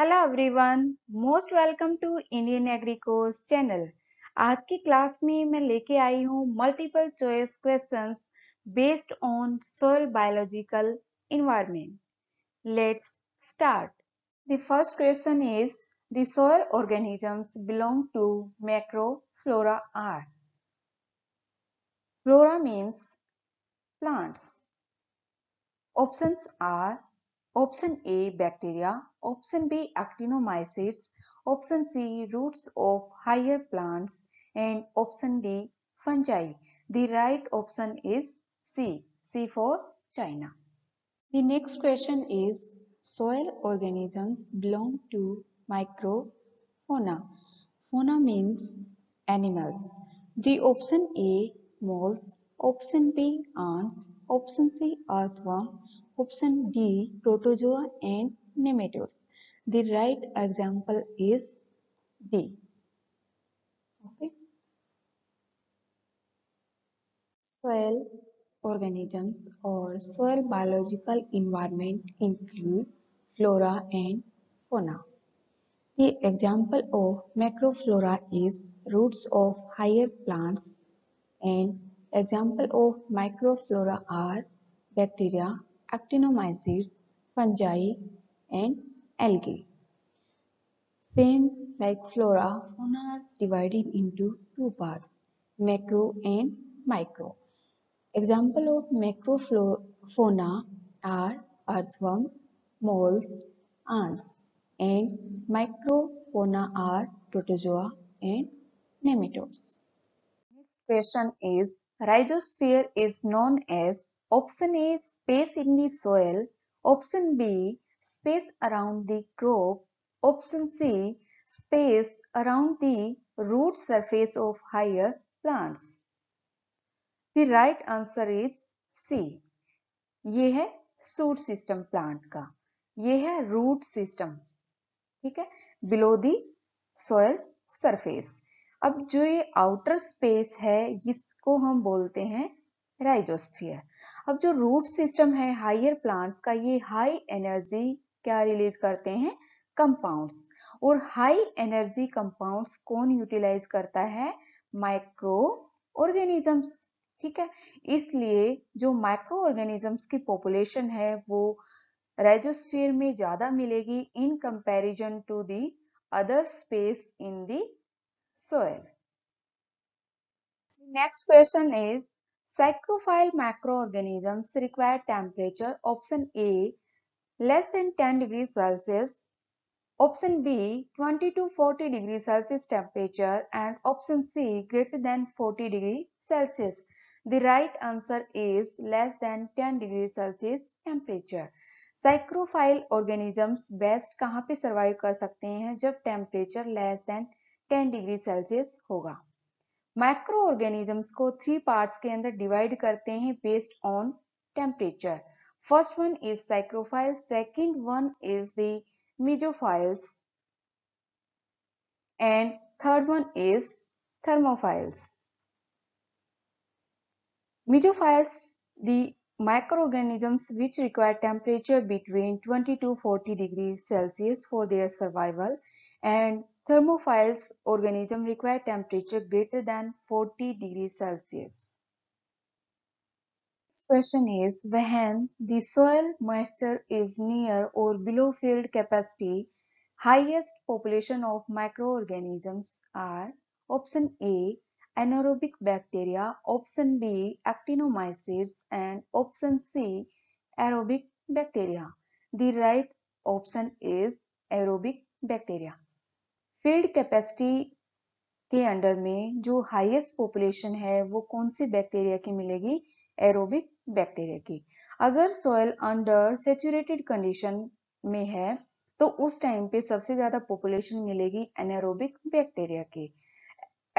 Hello everyone most welcome to Indian Agricourse channel आज की class में मैं लेके आई हूँ multiple choice questions based on soil biological environment let's start the first question is the soil organisms belong to macro flora or flora means plants options are Option A bacteria, option B actinomycetes, option C roots of higher plants and option D fungi. The right option is C, C for China. The next question is soil organisms belong to microfauna. Fauna means animals. The option A molds, Option B ants, option C earthworm, option D protozoa and nematodes. The right example is D. Okay. Soil organisms or soil biological environment include flora and fauna. The example of macroflora is roots of higher plants and Example of microflora are bacteria, actinomycetes, fungi and algae. Same like flora, fauna is divided into two parts, macro and micro. Example of macrofauna are earthworm, moles, ants and microfauna are protozoa and nematodes. Next question is Rhizosphere is known as option A space in the soil, option B space around the crop, option C space around the root surface of higher plants. The right answer is C. ye hai root system plant ka ye hai root system theek hai below the soil surface अब जो ये outer space है इसको हम बोलते हैं rhizosphere अब जो रूट सिस्टम है हाइयर प्लांट्स का ये हाई एनर्जी क्या रिलीज करते हैं कंपाउंड्स और हाई एनर्जी कंपाउंड्स कौन यूटिलाइज करता है माइक्रो ऑर्गेनिजम्स ठीक है इसलिए जो माइक्रो ऑर्गेनिजम्स की पॉपुलेशन है वो राइजोस्फियर में ज्यादा मिलेगी in comparison to the other space in the soil. The next question is Psychrophile macroorganisms require temperature option A less than 10 degrees Celsius, option B 20 to 40 degrees Celsius temperature and option C greater than 40 degrees Celsius. The right answer is less than 10 degrees Celsius temperature. Psychrophile organisms best कहाँ पे survive कर सकते हैं जब temperature less than ten degree Celsius होगा माइक्रो ऑर्गेनिजम्स को थ्री पार्ट के अंदर डिवाइड करते हैं based on temperature first one is psychrophile second one is mesophiles and third one is thermophiles mesophiles the microorganisms which require temperature between twenty to forty degree Celsius for their survival and Thermophiles organism require temperature greater than 40 degrees Celsius. question is when the soil moisture is near or below field capacity, highest population of microorganisms are option A anaerobic bacteria, option B actinomycetes and option C aerobic bacteria. The right option is aerobic bacteria. Field capacity के under में जो highest population है वो कौन सी bacteria की मिलेगी aerobic bacteria की अगर सॉयल अंडर सेचुरेटेड कंडीशन में है तो उस टाइम पे सबसे ज्यादा पॉपुलेशन मिलेगी एनारोबिक बैक्टीरिया की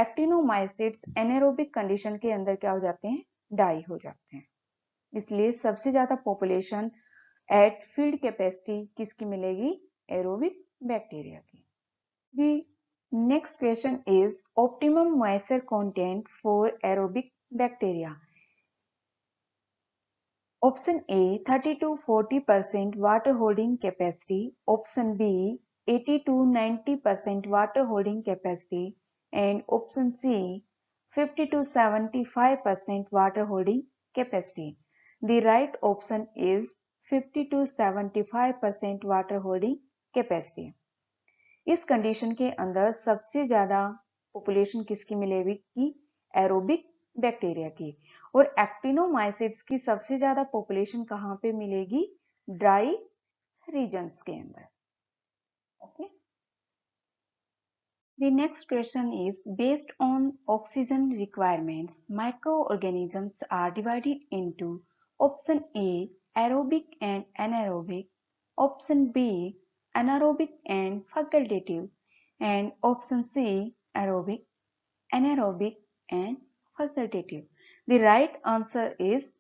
एक्टिनोमाइसिट्स एनारोबिक कंडीशन के अंदर क्या हो जाते हैं डाई हो जाते हैं इसलिए सबसे ज्यादा पॉपुलेशन एट फील्ड कैपेसिटी किसकी मिलेगी एरोबिक बैक्टीरिया की The next question is optimum moisture content for aerobic bacteria. Option A 30 to 40% water holding capacity, option B 80 to 90% water holding capacity and option C 50 to 75% water holding capacity. The right option is 50 to 75% water holding capacity. इस condition के अंदर सबसे ज्यादा population किसकी मिलेगी की aerobic bacteria की और एक्टिनोमाइसिड्स की सबसे ज्यादा पॉपुलेशन कहाँ पे मिलेगी ड्राई रीजन्स के अंदर okay the next question is based on oxygen requirements microorganisms are divided into option A aerobic and anaerobic option B anaerobic and facultative and option C aerobic, anaerobic and facultative. The right answer is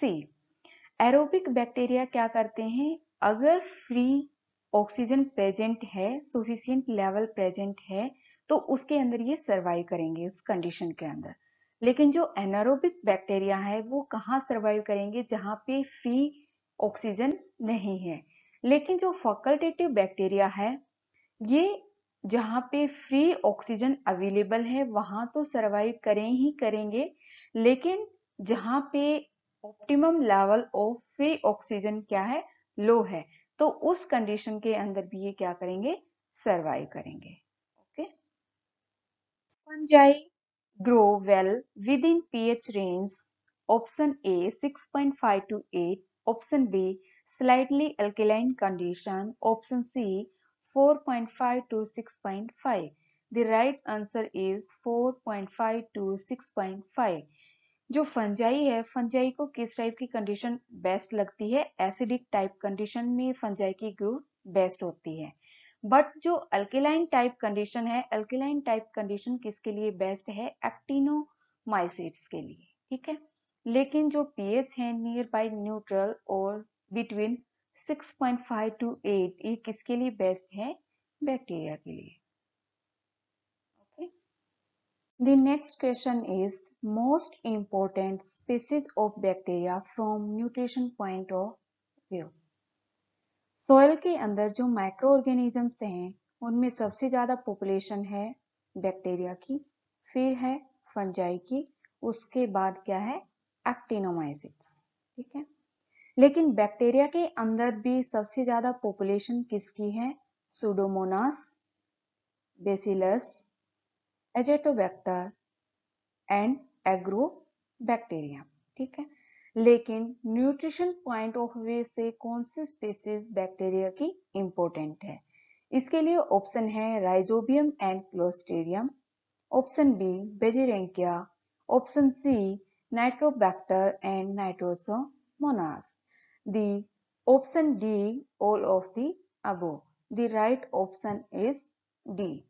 C. Aerobic bacteria क्या करते हैं अगर free oxygen present है sufficient level present है तो उसके अंदर ये सर्वाइव करेंगे उस कंडीशन के अंदर लेकिन जो एनारोबिक बैक्टीरिया है वो कहाँ सर्वाइव करेंगे जहाँ पे फ्री ऑक्सीजन नहीं है लेकिन जो फॉकल्टेटिव बैक्टीरिया है ये जहाँ पे फ्री ऑक्सीजन अवेलेबल है वहां तो सरवाइव करें ही करेंगे लेकिन जहाँ पे optimum level of free oxygen क्या है लो है तो उस कंडीशन के अंदर भी ये क्या करेंगे सरवाइव करेंगे okay fungi grow well within pH range option A 6.5 to 8 option B slightly alkaline condition option C 4.5 to 6.5 the right answer is 4.5 to 6.5 जो फंजाई है फंजाई को किस टाइप की कंडीशन बेस्ट लगती है एसिडिक टाइप कंडीशन में fungi की growth best होती है बट जो अल्केलाइन टाइप कंडीशन है अल्केलाइन टाइप कंडीशन किसके लिए बेस्ट है एक्टिनोमाइसिट्स के लिए ठीक है लेकिन जो पीएच है नियर बाई न्यूट्रल और बिटवीन 6.5 टू 8 ये किसके लिए बेस्ट है बैक्टीरिया के लिए The next question is most important species of bacteria from nutrition point of view. Soil के अंदर जो माइक्रो ऑर्गेनिजम्स हैं उनमें सबसे ज़्यादा पॉपुलेशन है बैक्टीरिया की फिर है फंजाई की उसके बाद क्या है एक्टिनोमाइसिट्स ठीक है लेकिन बैक्टीरिया के अंदर भी सबसे ज्यादा पॉपुलेशन किसकी है Pseudomonas Bacillus Azotobacter and agro bacteria ठीक है लेकिन न्यूट्रिशन पॉइंट ऑफ व्यू से कौन सी स्पेसिस बैक्टीरिया की इंपॉर्टेंट है इसके लिए ऑप्शन है Rhizobium and Clostridium option B Beijerinckia option C Nitrobacter and Nitrosomonas the option D all of the above. The right option is D.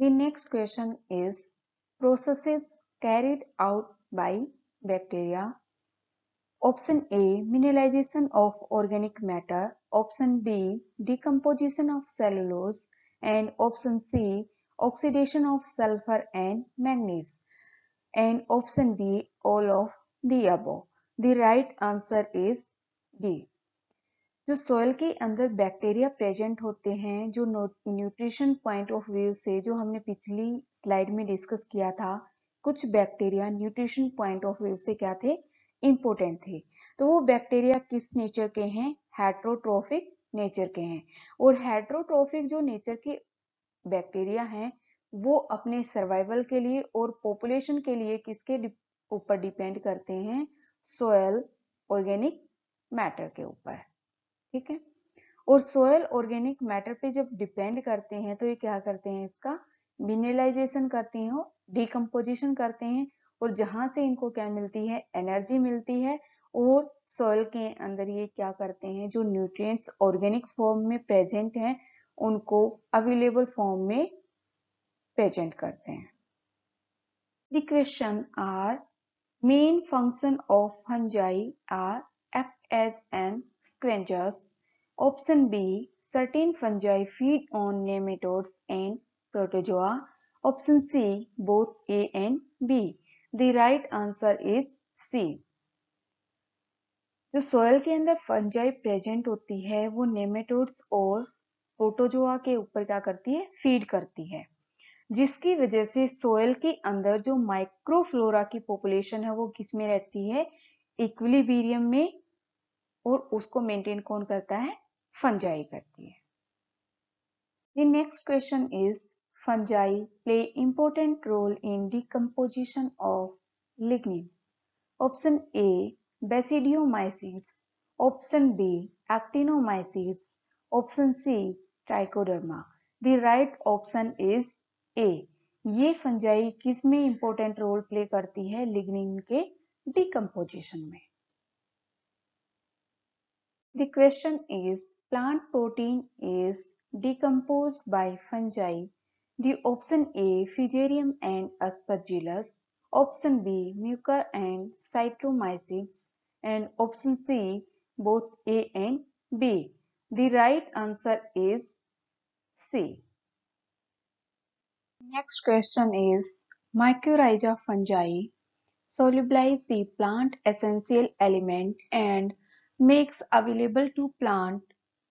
The next question is processes carried out by bacteria. Option A mineralization of organic matter, option B decomposition of cellulose and option C oxidation of sulfur and manganese and option D all of the above. The right answer is D. जो soil के अंदर bacteria present होते हैं जो nutrition point of view से जो हमने पिछली स्लाइड में डिस्कस किया था कुछ bacteria nutrition point of view से क्या थे इम्पोर्टेंट थे तो वो बैक्टीरिया किस नेचर के हैं हेट्रोट्रोफिक नेचर के हैं और हेट्रोट्रोफिक जो नेचर के बैक्टीरिया हैं वो अपने सर्वाइवल के लिए और पॉपुलेशन के लिए किसके ऊपर डिपेंड करते हैं सोयल ऑर्गेनिक मैटर के ऊपर ठीक है और सोयल ऑर्गेनिक मैटर पे जब डिपेंड करते हैं तो ये क्या करते हैं इसका मिनरलाइजेशन करते हैं डिकम्पोजिशन करते हैं और जहां से इनको क्या मिलती है एनर्जी मिलती है और सोयल के अंदर ये क्या करते हैं जो न्यूट्रिएंट्स ऑर्गेनिक फॉर्म में प्रेजेंट हैं उनको अवेलेबल फॉर्म में प्रेजेंट करते हैं the question are Main function of fungi are act as an scavengers. Option B. Certain fungi feed on nematodes and protozoa. Option C. Both A and B. The right answer is C. जो soil के अंदर fungi present होती है वो nematodes और protozoa के ऊपर क्या करती है फीड करती है जिसकी वजह से सोयल के अंदर जो माइक्रोफ्लोरा की पॉपुलेशन है वो किसमें रहती है इक्विलिबीरियम में और उसको मेंटेन कौन करता है फंजाई करती है next question is fungi play important role in decomposition of lignin option A basidiomycetes option B actinomycetes option C Trichoderma the right option is A ये फंजाई किसमें इंपॉर्टेंट रोल प्ले करती है lignin के decomposition में the question is plant protein is decompose by fungi the option A Fusarium and Aspergillus option B Mucor and Citromyces and option C both A and B the right answer is C Next question is Mycorrhiza fungi solubilize the plant essential element and makes available to plant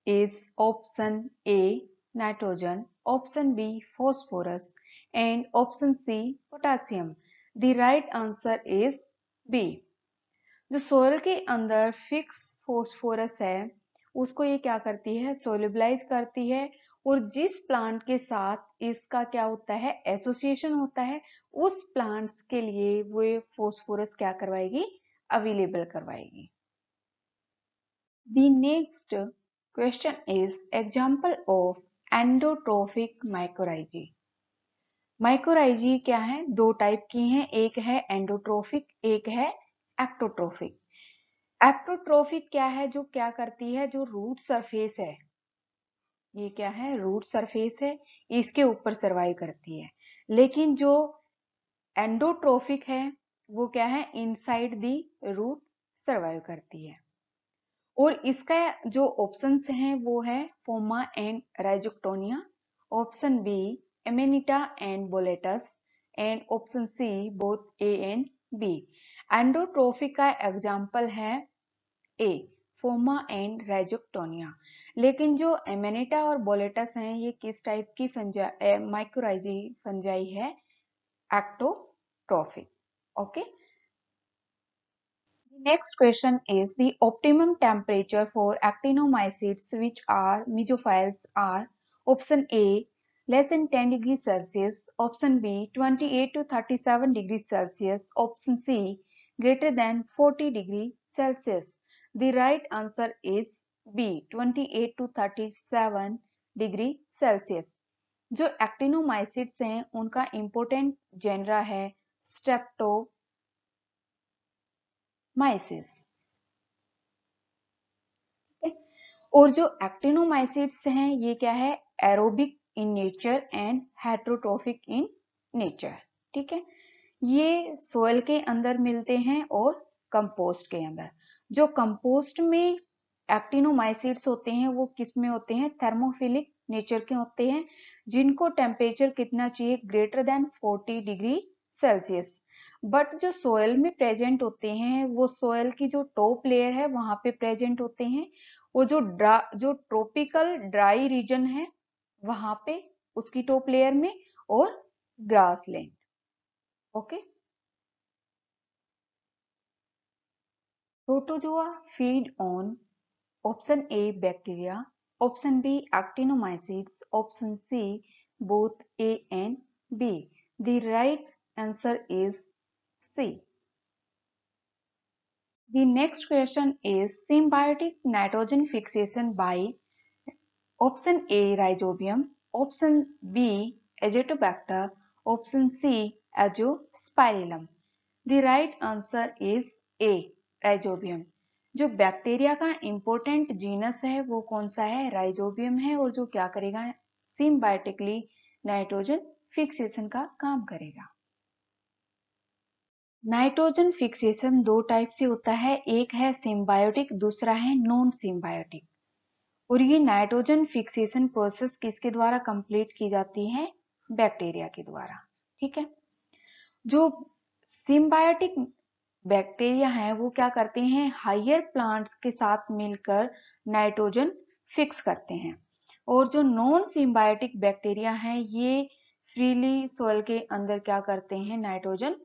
is option A nitrogen, option B phosphorus and option C potassium. The right answer is B. जो soil के अंदर fix phosphorus है उसको ये क्या करती है solubilise करती है और जिस प्लांट के साथ इसका क्या होता है एसोसिएशन होता है उस प्लांट्स के लिए वो फोस्फोरस क्या करवाएगी अवेलेबल करवाएगी the next question is example of endotrophic mycorrhizae mycorrhizae क्या है दो टाइप की हैं एक है एंडोट्रोफिक एक है एक्टोट्रोफिक एक्टोट्रोफिक क्या है जो क्या करती है जो रूट सरफेस है ये क्या है रूट सरफेस है इसके ऊपर सर्वाइव करती है लेकिन जो एंडोट्रोफिक है वो क्या है इनसाइड दी रूट सर्वाइव करती है और इसका जो ऑप्शंस हैं वो है Phoma and Rhizoctonia option B Amanita and Boletus and option C both A and B endotrophic का एग्जाम्पल है ए फोमा एंड राइजोक्टोनिया लेकिन जो एमेनेटा और बोलेटस हैं ये किस टाइप की माइक्रोराइजी फंजाई है ectotrophic okay next question is the optimum temperature for actinomycetes which are mesophiles are option A less than 10 degree Celsius option B 28 to 37 degree Celsius option C greater than 40 degree Celsius the right answer is B 28 to 37 degree Celsius जो actinomycetes हैं उनका important genre है Streptomyces और जो actinomycetes हैं ये क्या है aerobic in nature and heterotrophic in nature ठीक है ये सोयल के अंदर मिलते हैं और कंपोस्ट के अंदर जो कंपोस्ट में एक्टिनोमाइसिड्स होते हैं वो किस में होते हैं थर्मोफिलिक नेचर के होते हैं जिनको टेम्परेचर कितना चाहिए greater than 40 degree Celsius but जो सोयल में प्रेजेंट होते हैं वो सोयल की जो टॉप लेयर है वहां पे प्रेजेंट होते हैं वो जो ड्रा जो ट्रॉपिकल ड्राई रीजन है वहां पे उसकी टॉप लेयर में और grassland okay protozoa feed on Option A bacteria, option B actinomycetes, option C both A and B. The right answer is C. The next question is symbiotic nitrogen fixation by option A rhizobium, option B azotobacter, option C azospirillum. The right answer is A rhizobium. जो bacteria का important genus है वो कौन सा है rhizobium है और जो क्या करेगा सिम्बायोटिकली नाइट्रोजन फिक्सेशन का काम करेगा नाइट्रोजन फिक्सेशन दो टाइप से होता है एक है सिम्बायोटिक दूसरा है नॉन सिम्बायोटिक और ये नाइट्रोजन फिक्सेशन प्रोसेस किसके द्वारा कंप्लीट की जाती है बैक्टीरिया के द्वारा ठीक है जो सिम्बायोटिक बैक्टीरिया हैं वो क्या करते हैं हाइयर प्लांट्स के साथ मिलकर नाइट्रोजन फिक्स करते हैं और जो नॉन सिम्बायोटिक बैक्टीरिया हैं ये फ्रीली सोयल के अंदर क्या करते हैं नाइट्रोजन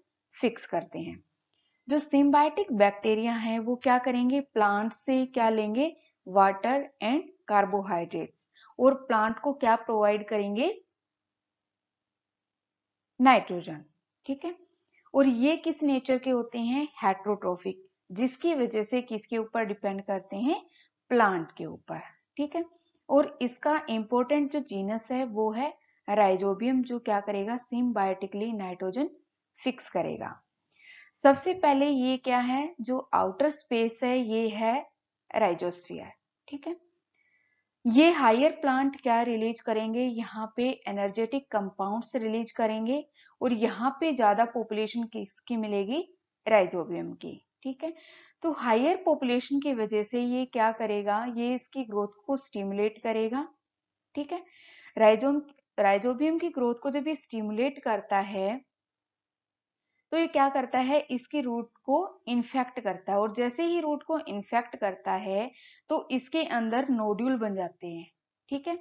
फिक्स करते हैं जो सिम्बायोटिक बैक्टीरिया हैं वो क्या करेंगे प्लांट से क्या लेंगे वाटर एंड कार्बोहाइड्रेट्स और प्लांट को क्या प्रोवाइड करेंगे नाइट्रोजन ठीक है और ये किस नेचर के होते हैं हेट्रोट्रोफिक जिसकी वजह से किसके ऊपर डिपेंड करते हैं प्लांट के ऊपर ठीक है और इसका इंपॉर्टेंट जो जीनस है वो है राइजोबियम जो क्या करेगा सिम्बायोटिकली नाइट्रोजन फिक्स करेगा सबसे पहले ये क्या है जो आउटर स्पेस है ये है राइजोस्फियर ठीक है ये हायर प्लांट क्या रिलीज करेंगे यहाँ पे एनर्जेटिक कंपाउंड्स रिलीज करेंगे और यहाँ पे ज्यादा पॉपुलेशन किसकी मिलेगी राइजोबियम की ठीक है तो हायर पॉपुलेशन की वजह से ये क्या करेगा ये इसकी ग्रोथ को स्टिमुलेट करेगा ठीक है राइजोम राइजोबियम की ग्रोथ को जब ये स्टिमुलेट करता है तो ये क्या करता है इसकी रूट को इन्फेक्ट करता है और जैसे ही रूट को इन्फेक्ट करता है तो इसके अंदर नोड्यूल बन जाते हैं ठीक है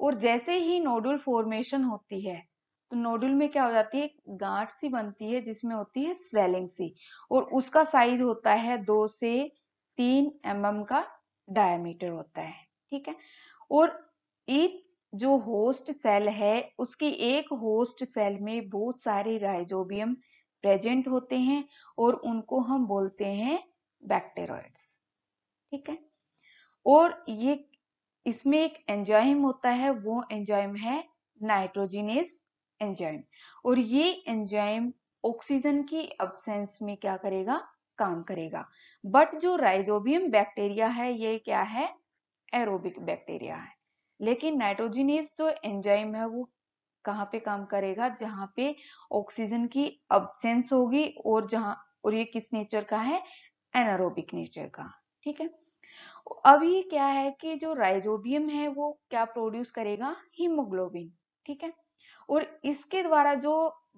और जैसे ही नोड्यूल फॉर्मेशन होती है तो नोडुल में क्या हो जाती है गांठ सी बनती है जिसमें होती है स्वेलिंग सी और उसका साइज होता है दो से तीन एम mm का डायमीटर होता है ठीक है और ईच जो होस्ट सेल है उसकी एक होस्ट सेल में बहुत सारे राइजोबियम प्रेजेंट होते हैं और उनको हम बोलते हैं बैक्टेरॉइड्स ठीक है और ये इसमें एक एंजाइम होता है वो एंजाइम है नाइट्रोजिनेस एंजाइम और ये एंजाइम ऑक्सीजन की अब्सेंस में क्या करेगा काम करेगा बट जो राइजोबियम बैक्टीरिया है ये क्या है एरोबिक बैक्टीरिया है लेकिन नाइट्रोजीनियस जो एंजाइम है वो कहाँ पे काम करेगा जहां पे ऑक्सीजन की अब्सेंस होगी और जहां और ये किस नेचर का है एनारोबिक नेचर का ठीक है अब ये क्या है कि जो राइजोबियम है वो क्या प्रोड्यूस करेगा हीमोग्लोबिन ठीक है और इसके द्वारा जो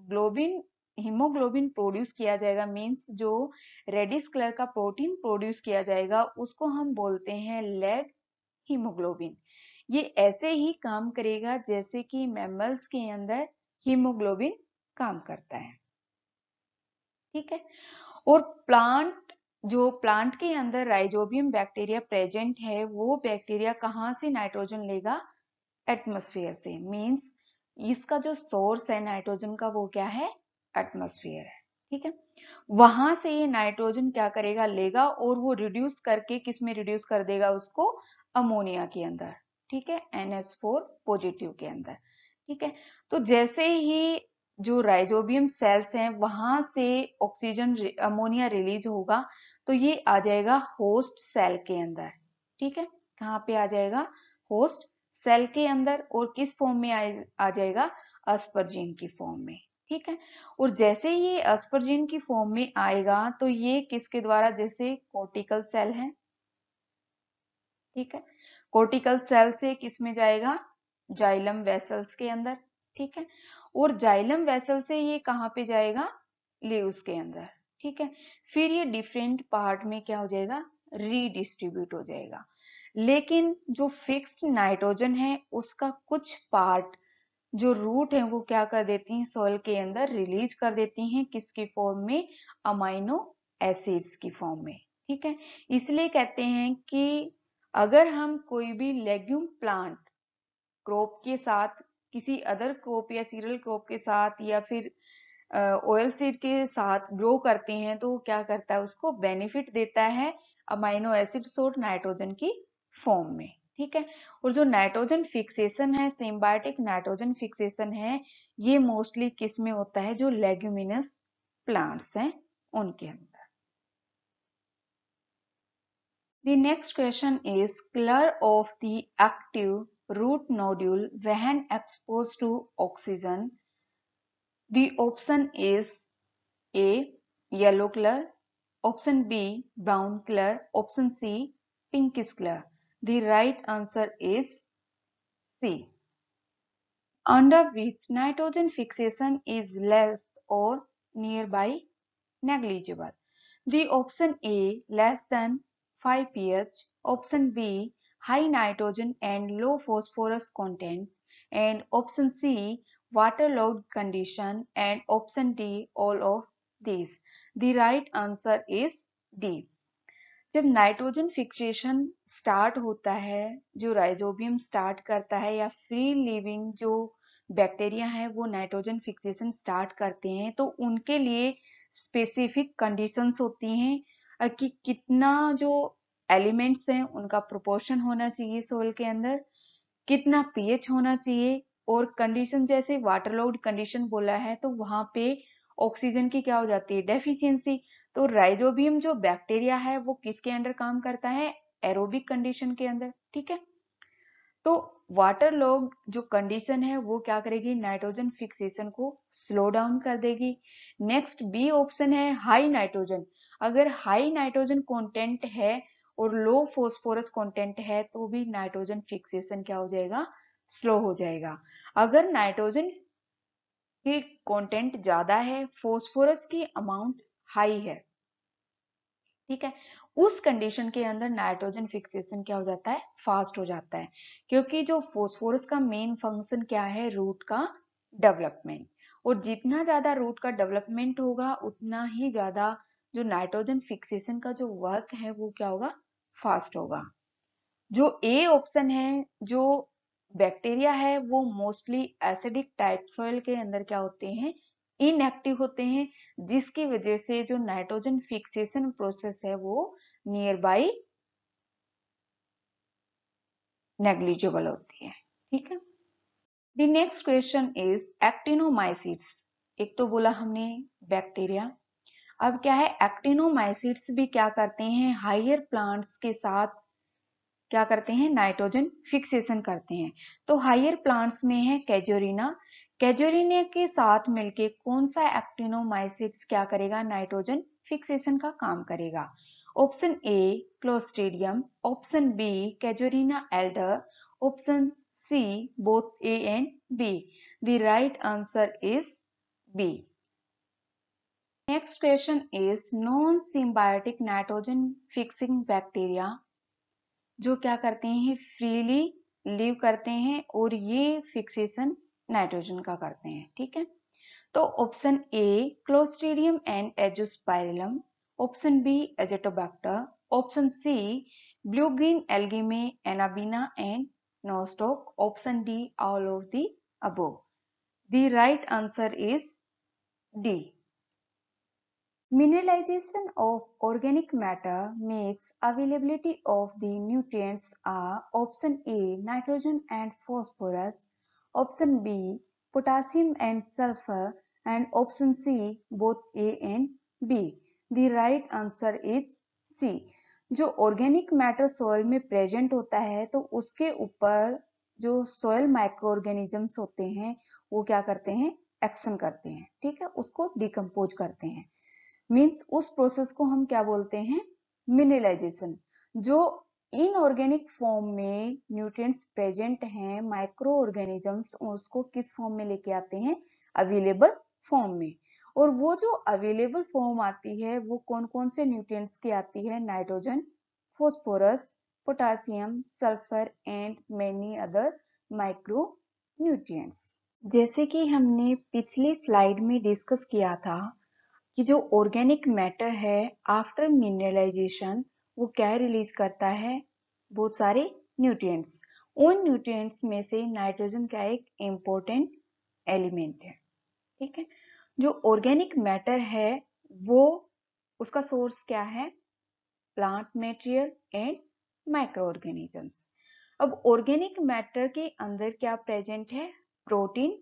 ग्लोबिन हीमोग्लोबिन प्रोड्यूस किया जाएगा मीन्स जो रेडिस कलर का प्रोटीन प्रोड्यूस किया जाएगा उसको हम बोलते हैं लेड हीमोग्लोबिन ये ऐसे ही काम करेगा जैसे कि मेमल्स के अंदर हीमोग्लोबिन काम करता है ठीक है और प्लांट जो प्लांट के अंदर राइजोबियम बैक्टीरिया प्रेजेंट है वो बैक्टीरिया कहाँ से नाइट्रोजन लेगा एटमोस्फेयर से मींस इसका जो सोर्स है नाइट्रोजन का वो क्या है एटमोस्फियर है ठीक है वहां से ये नाइट्रोजन क्या करेगा लेगा और वो रिड्यूस करके किस में रिड्यूस कर देगा उसको अमोनिया के अंदर ठीक है फोर पॉजिटिव के अंदर ठीक है तो जैसे ही जो राइजोबियम सेल्स हैं वहां से ऑक्सीजन अमोनिया रिलीज होगा तो ये आ जाएगा होस्ट सेल के अंदर ठीक है कहां पे आ जाएगा होस्ट सेल के अंदर और किस फॉर्म में आ, आ जाएगा अस्पर्जीन की फॉर्म में ठीक है और जैसे ये अस्पर्जीन की फॉर्म में आएगा तो ये किसके द्वारा जैसे कोर्टिकल सेल है ठीक है कोर्टिकल सेल से किस में जाएगा जाइलम वेसल्स के अंदर ठीक है और जाइलम वेसल से ये कहाँ पे जाएगा लीव्स के अंदर ठीक है फिर ये डिफरेंट पार्ट में क्या हो जाएगा रीडिस्ट्रीब्यूट हो जाएगा लेकिन जो फिक्स्ड नाइट्रोजन है उसका कुछ पार्ट जो रूट है वो क्या कर देती हैं सोयल के अंदर रिलीज कर देती हैं किसकी फॉर्म में अमाइनो एसिड्स की फॉर्म में ठीक है इसलिए कहते हैं कि अगर हम कोई भी लेग्यूम प्लांट क्रॉप के साथ किसी अदर क्रॉप या सीरियल क्रॉप के साथ या फिर ऑयल सीड के साथ ग्रो करते हैं तो क्या करता है उसको बेनिफिट देता है अमाइनो एसिड और नाइट्रोजन की फॉर्म में ठीक है और जो नाइट्रोजन फिक्सेशन है सिम्बायोटिक नाइट्रोजन फिक्सेशन है ये मोस्टली किस में होता है जो लेग्यूमिनस प्लांट्स हैं उनके अंदर next question is colour of the active root nodule when expose to oxygen the option is A yellow colour option B brown colour option C pinkish colour The right answer is C. Under which nitrogen fixation is less or nearby negligible. The option A less than 5 pH, option B high nitrogen and low phosphorus content and option C waterlogged condition and option D all of these. The right answer is D. जब nitrogen fixation start होता है जो rhizobium start करता है या free living जो bacteria है वो नाइट्रोजन फिक्सेशन स्टार्ट करते हैं तो उनके लिए स्पेसिफिक कंडीशंस होती हैं कि कितना जो एलिमेंट्स हैं उनका प्रोपोर्शन होना चाहिए सोल के अंदर कितना पीएच होना चाहिए और कंडीशन जैसे वाटर लोड कंडीशन बोला है तो वहां पे ऑक्सीजन की क्या हो जाती है डेफिशिएंसी तो राइजोबियम जो बैक्टीरिया है वो किसके अंडर काम करता है एरोबिक कंडीशन के अंदर ठीक है तो वाटर लॉग जो कंडीशन है वो क्या करेगी नाइट्रोजन फिक्सेशन को स्लो डाउन कर देगी नेक्स्ट बी ऑप्शन है हाई नाइट्रोजन अगर हाई नाइट्रोजन कंटेंट है और लो फोस्फोरस कंटेंट है तो भी नाइट्रोजन फिक्सेशन क्या हो जाएगा स्लो हो जाएगा अगर नाइट्रोजन की कंटेंट ज्यादा है फोस्फोरस की अमाउंट हाई है ठीक है उस कंडीशन के अंदर नाइट्रोजन फिक्सेशन क्या हो जाता है फास्ट हो जाता है क्योंकि जो फोस्फोरस का मेन फंक्शन क्या है रूट का डेवलपमेंट और जितना ज्यादा रूट का डेवलपमेंट होगा उतना ही ज्यादा जो नाइट्रोजन फिक्सेशन का जो वर्क है वो क्या होगा फास्ट होगा जो ए ऑप्शन है जो बैक्टीरिया है वो मोस्टली एसिडिक टाइप सॉइल के अंदर क्या होते हैं इनएक्टिव होते हैं जिसकी वजह से जो नाइट्रोजन फिक्सेशन प्रोसेस है वो नियर बाय नेग्लिजिबल होती है ठीक है the next question is actinomycetes एक तो बोला हमने बैक्टीरिया अब क्या है एक्टिनोमाइसिड्स भी क्या करते हैं हायर प्लांट्स के साथ क्या करते हैं नाइट्रोजन फिक्सेशन करते हैं तो हायर प्लांट्स में है कैजोरिना कैजोरिनिया के साथ मिलके कौन सा एक्टिनोमाइसिट्स क्या करेगा नाइट्रोजन फिक्सेशन का काम करेगा option A Clostridium option B Casuarina alder option C both A and B the right answer is B next question is non symbiotic nitrogen fixing bacteria जो क्या करते हैं फ्रीली लिव करते हैं और ये फिक्सेशन नाइट्रोजन का करते हैं ठीक है तो option A Clostridium and Azospirillum option B Azotobacter option C blue green algae Anabaena and Nostoc option D all of the above the right answer is D mineralization of organic matter makes availability of the nutrients are option A nitrogen and phosphorus option B potassium and sulfur and option C both A and B. The right answer is C. जो organic matter soil में present होता है तो उसके ऊपर जो soil micro organisms होते हैं वो क्या करते हैं एक्शन करते हैं ठीक है उसको डिकम्पोज करते हैं मीन्स उस प्रोसेस को हम क्या बोलते हैं मिनरलाइजेशन जो इनऑर्गेनिक फॉर्म में न्यूट्रिएंट्स प्रेजेंट हैं माइक्रो ऑर्गेनिजम्स उसको किस फॉर्म में लेके आते हैं अवेलेबल फॉर्म में और वो जो अवेलेबल फॉर्म आती है वो कौन कौन से न्यूट्रिएंट्स की आती है nitrogen phosphorus potassium sulphur and many other micro nutrients जैसे कि हमने पिछली स्लाइड में डिस्कस किया था कि जो ऑर्गेनिक मैटर है आफ्टर मिनरलाइजेशन वो क्या रिलीज करता है बहुत सारे न्यूट्रिएंट्स उन न्यूट्रिएंट्स में से नाइट्रोजन का एक इम्पोर्टेंट एलिमेंट है ठीक है जो ऑर्गेनिक मैटर है वो उसका सोर्स क्या है plant material and micro organisms अब ऑर्गेनिक मैटर के अंदर क्या प्रेजेंट है प्रोटीन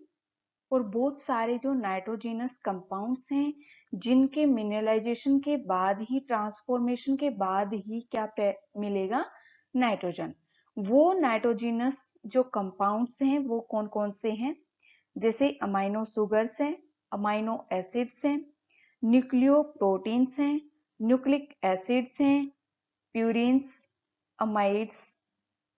और बहुत सारे जो नाइट्रोजेनस कंपाउंड्स हैं जिनके मिनरलाइजेशन के बाद ही ट्रांसफॉर्मेशन के बाद ही क्या मिलेगा नाइट्रोजन वो नाइट्रोजेनस जो कंपाउंड्स हैं वो कौन कौन से हैं जैसे अमाइनो सुगर्स हैं अमाइनो एसिड्स हैं न्यूक्लियो प्रोटीन्स हैं न्यूक्लिक एसिड्स हैं purines amides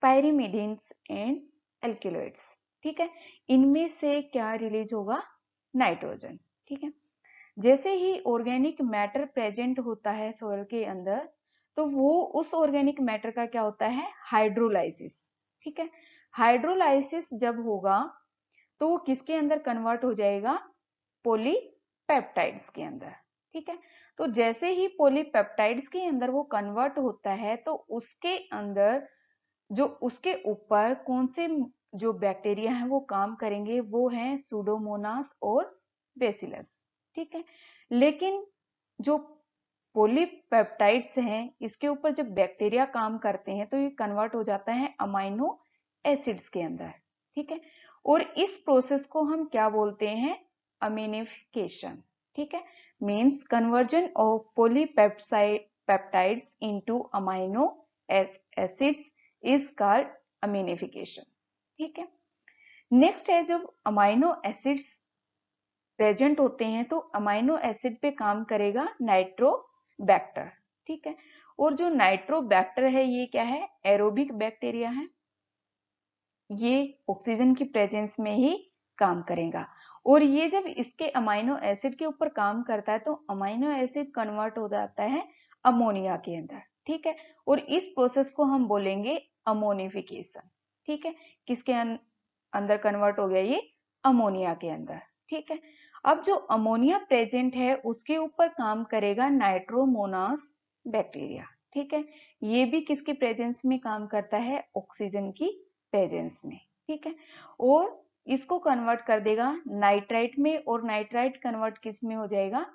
pyrimidines and alkaloids. ठीक है इनमें से क्या रिलीज होगा नाइट्रोजन ठीक है जैसे ही ऑर्गेनिक मैटर प्रेजेंट होता है सोयल के अंदर तो वो उस ऑर्गेनिक मैटर का क्या होता है हाइड्रोलाइसिस ठीक है हाइड्रोलाइसिस जब होगा तो वो किसके अंदर कन्वर्ट हो जाएगा पोलीपेप्टाइड्स के अंदर ठीक है तो जैसे ही पोलीपेप्टाइड्स के अंदर वो कन्वर्ट होता है तो उसके अंदर जो उसके ऊपर कौन से जो बैक्टीरिया है वो काम करेंगे वो है सुडोमोनास और बेसिलस ठीक है लेकिन जो पोलीपेप्टाइड्स हैं इसके ऊपर जब बैक्टीरिया काम करते हैं तो ये कन्वर्ट हो जाता है अमाइनो एसिड्स के अंदर ठीक है और इस प्रोसेस को हम क्या बोलते हैं अमीनिफिकेशन ठीक है means conversion of polypeptide peptides into amino acids is called ammonification ठीक है नेक्स्ट है जब अमाइनो एसिड्स प्रेजेंट होते हैं तो अमाइनो एसिड पे काम करेगा नाइट्रोबैक्टर ठीक है और जो नाइट्रोबैक्टर है ये क्या है एरोबिक बैक्टीरिया है ये ऑक्सीजन की प्रेजेंस में ही काम करेगा और ये जब इसके अमाइनो एसिड के ऊपर काम करता है तो अमाइनो एसिड कन्वर्ट हो जाता है अमोनिया के अंदर ठीक है और इस प्रोसेस को हम बोलेंगे अमोनिफिकेशन ठीक है किसके अंदर कन्वर्ट हो गया ये अमोनिया के अंदर ठीक है अब जो अमोनिया प्रेजेंट है उसके ऊपर काम करेगा नाइट्रोमोनास बैक्टीरिया ठीक है ये भी किसकी प्रेजेंस में काम करता है ऑक्सीजन की प्रेजेंस में ठीक है और इसको कन्वर्ट कर देगा नाइट्राइट में और नाइट्राइट कन्वर्ट किस में हो जाएगा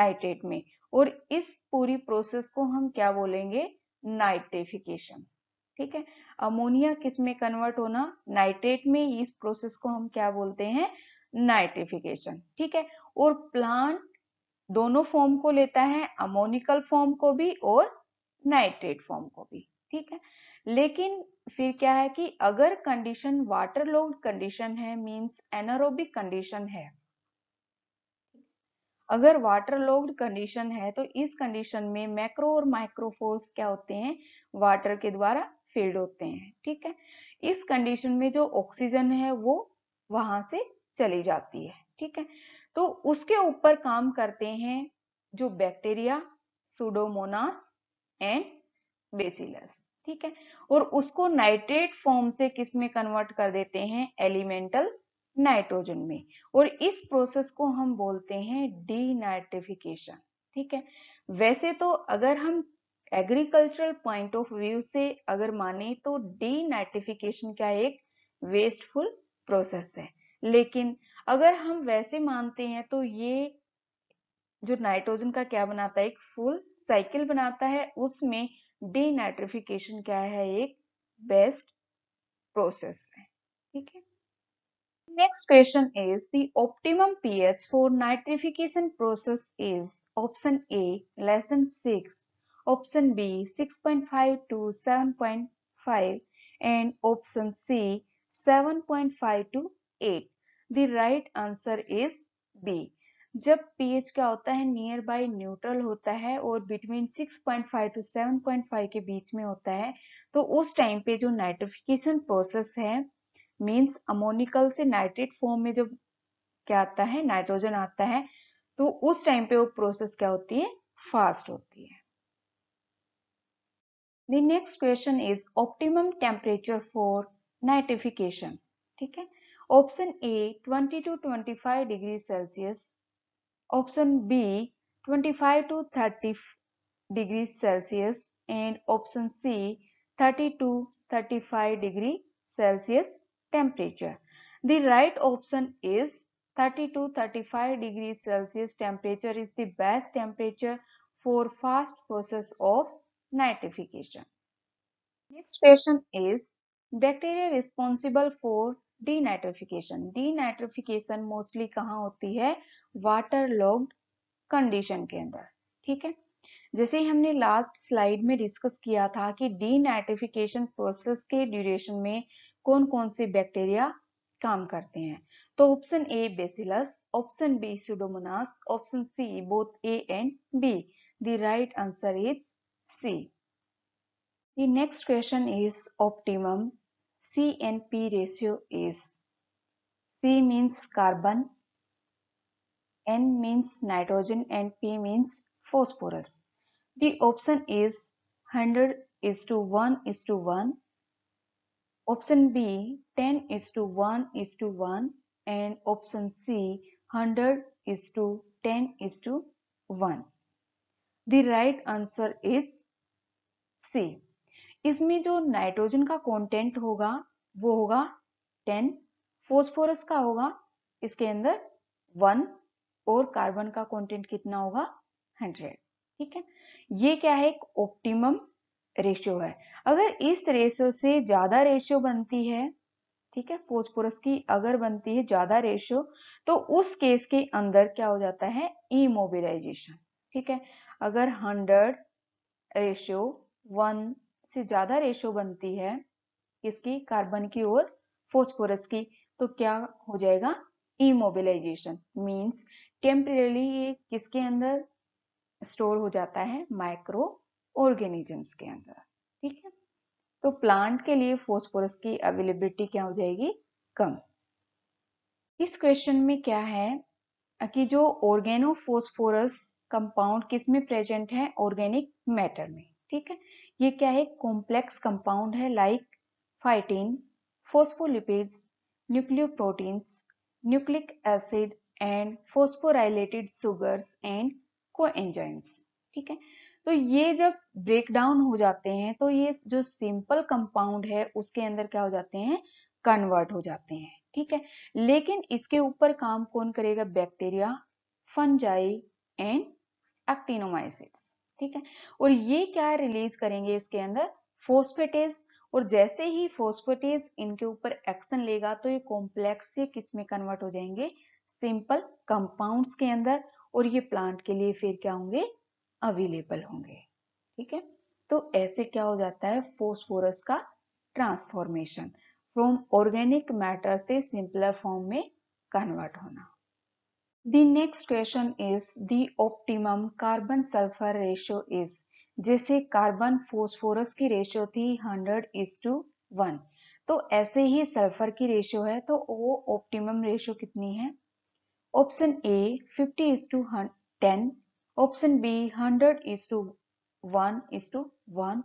नाइट्रेट में और इस पूरी प्रोसेस को हम क्या बोलेंगे नाइट्रिफिकेशन ठीक है अमोनिया किस में कन्वर्ट होना नाइट्रेट में इस प्रोसेस को हम क्या बोलते हैं नाइट्रिफिकेशन ठीक है और प्लांट दोनों फॉर्म को लेता है अमोनिकल फॉर्म को भी और नाइट्रेट फॉर्म को भी ठीक है लेकिन फिर क्या है कि अगर कंडीशन वाटर लोड कंडीशन है मींस एनारोबिक कंडीशन है अगर वाटर लोग्ड कंडीशन है तो इस कंडीशन में मैक्रो और माइक्रोफोर्स क्या होते हैं वाटर के द्वारा फेड होते हैं ठीक है इस कंडीशन में जो ऑक्सीजन है वो वहां से चली जाती है ठीक है तो उसके ऊपर काम करते हैं जो बैक्टीरिया सुडोमोनास एंड बेसिलस ठीक है और उसको नाइट्रेट फॉर्म से किस में कन्वर्ट कर देते हैं एलिमेंटल नाइट्रोजन में और इस प्रोसेस को हम बोलते हैं डी ठीक है वैसे तो अगर हम एग्रीकल्चरल पॉइंट ऑफ व्यू से अगर माने तो डीनेटिफिकेशन क्या एक वेस्टफुल प्रोसेस है लेकिन अगर हम वैसे मानते हैं तो ये जो नाइट्रोजन का क्या बनाता है एक फुल साइकिल बनाता है उसमें डीनेट्रिफिकेशन क्या है एक बेस्ट प्रोसेस है ठीक है next question is the optimum pH for nitrification process is option A less than six option B 6.5 to 7.5 and option C 7.5 to 8. The right answer is B. जब पीएच क्या होता है नियर बाय न्यूट्रल होता है और between 6.5 to 7.5 के बीच में होता है तो उस टाइम पे जो नाइट्रिफिकेशन प्रोसेस है मींस अमोनिकल से नाइट्रेट फॉर्म में जब क्या आता है नाइट्रोजन आता है तो उस टाइम पे वो प्रोसेस क्या होती है फास्ट होती है The next question is optimum temperature for nitrification. ठीक है option 20 to 25 degrees Celsius. Option B, 25 to 30 degrees Celsius, and option C 30 to 35 degree Celsius temperature. The right option is 30 to 35 degree Celsius temperature is the best temperature for fast process of nitrification. Next question is bacteria responsible for denitrification. Denitrification mostly कहाँ होती है water logged condition के अंदर ठीक है जैसे हमने last slide में डिस्कस किया था कि डीनाइट्रिफिकेशन प्रोसेस के ड्यूरेशन में कौन कौन से बैक्टीरिया काम करते हैं तो option A Bacillus option B Pseudomonas option C both A and B the right answer is C. The next question is optimum C and P ratio is C means carbon, N means nitrogen and P means phosphorus. The option is 100 is to 1 is to 1. Option B 10 is to 1 is to 1 and option C 100 is to 10 is to 1. The right answer is C इसमें जो nitrogen का content होगा वो होगा ten phosphorus का होगा इसके अंदर वन और कार्बन का कंटेंट कितना होगा हंड्रेड ठीक है ये क्या है एक ऑप्टिमम रेशियो है अगर इस रेशियो से ज्यादा रेशियो बनती है ठीक है फोस्फोरस की अगर बनती है ज्यादा रेशियो तो उस केस के अंदर क्या हो जाता है इमोबिलाइजेशन ठीक है अगर हंड्रेड रेशियो वन से ज़्यादा रेशियो बनती है किसकी कार्बन की और फोस्फोरस की तो क्या हो जाएगा इमोबिलाइजेशन मीन्स टेम्परेली ये किसके अंदर स्टोर हो जाता है माइक्रो ऑर्गेनिजम्स के अंदर ठीक है तो प्लांट के लिए फोस्फोरस की अवेलेबिलिटी क्या हो जाएगी कम इस क्वेश्चन में क्या है कि जो ऑर्गेनो फोस्फोरस कंपाउंड किस में प्रेजेंट है ऑर्गेनिक मैटर में ठीक है ये क्या है कॉम्प्लेक्स कंपाउंड है like phytin phospholipids nucleoproteins nucleic acid and phosphorylated sugars and को ठीक है तो ये जब ब्रेक डाउन हो जाते हैं तो ये जो सिंपल कंपाउंड है उसके अंदर क्या हो जाते हैं कन्वर्ट हो जाते हैं ठीक है लेकिन इसके ऊपर काम कौन करेगा बैक्टीरिया फंजाई एंड एक्टिनोमाइसिट्स ठीक है और ये क्या रिलीज करेंगे इसके अंदर फोस्फेटेज और जैसे ही फोस्फेटेज इनके ऊपर एक्शन लेगा तो ये कॉम्प्लेक्स से किस में कन्वर्ट हो जाएंगे सिंपल कंपाउंड्स के अंदर और ये प्लांट के लिए फिर क्या होंगे अवेलेबल होंगे ठीक है तो ऐसे क्या हो जाता है फोस्फोरस का ट्रांसफॉर्मेशन फ्रॉम ऑर्गेनिक मैटर से सिंपलर फॉर्म में कन्वर्ट होना The next question is the optimum carbon sulfur ratio is जैसे कार्बन फोस्फोरस की रेशियो थी 100 इज टू वन तो ऐसे ही सल्फर की रेशियो है तो वो ऑप्टिमम रेशियो कितनी है option A 50 is to ten option B 100 is to one is to one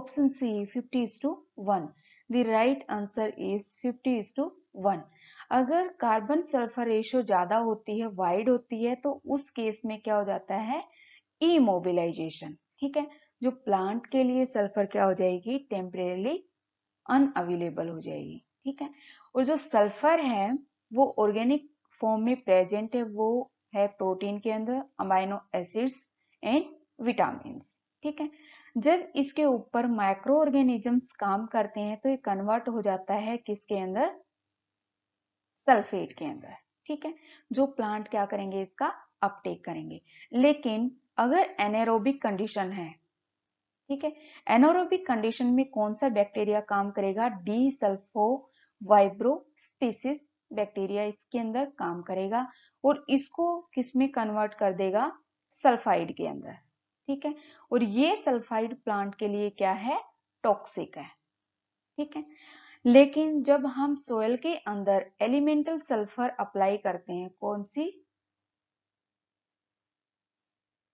option C 50 is to one the right answer is 50 is to one अगर carbon sulphur ratio ज्यादा होती है wide होती है तो उस केस में क्या हो जाता है इमोबिलाइजेशन ठीक है जो प्लांट के लिए सल्फर क्या हो जाएगी टेम्परेली अनअवेलेबल हो जाएगी ठीक है और जो सल्फर है वो ऑर्गेनिक फॉर्म में प्रेजेंट है वो है प्रोटीन के अंदर अमाइनो एसिड्स एंड विटामिन ठीक है जब इसके ऊपर माइक्रो ऑर्गेनिजम्स काम करते हैं तो ये कन्वर्ट हो जाता है किसके अंदर सल्फेट के अंदर ठीक है जो प्लांट क्या करेंगे इसका अपटेक करेंगे लेकिन अगर एनेरोबिक कंडीशन है ठीक है एनोरोबिक कंडीशन में कौन सा बैक्टीरिया काम करेगा Desulfovibrio species bacteria इसके अंदर काम करेगा और इसको किसमें कन्वर्ट कर देगा सल्फाइड के अंदर ठीक है और ये सल्फाइड प्लांट के लिए क्या है टॉक्सिक है ठीक है लेकिन जब हम सोयल के अंदर एलिमेंटल सल्फर अप्लाई करते हैं कौन सी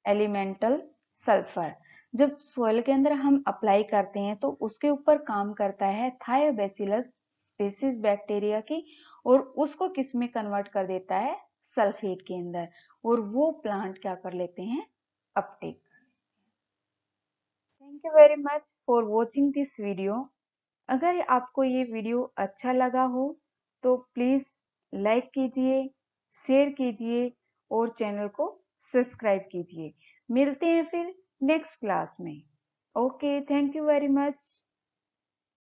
एलिमेंटल सल्फर जब सोयल के अंदर हम अप्लाई करते हैं तो उसके ऊपर काम करता है थायोबेसिलस स्पेसिस बैक्टीरिया की और उसको किस में कन्वर्ट कर देता है सल्फेट के अंदर और वो प्लांट क्या कर लेते हैं uptake thank you very much for watching this video अगर आपको ये वीडियो अच्छा लगा हो तो प्लीज़ लाइक कीजिए शेयर कीजिए और चैनल को सब्सक्राइब कीजिए मिलते हैं फिर नेक्स्ट क्लास में okay thank you very much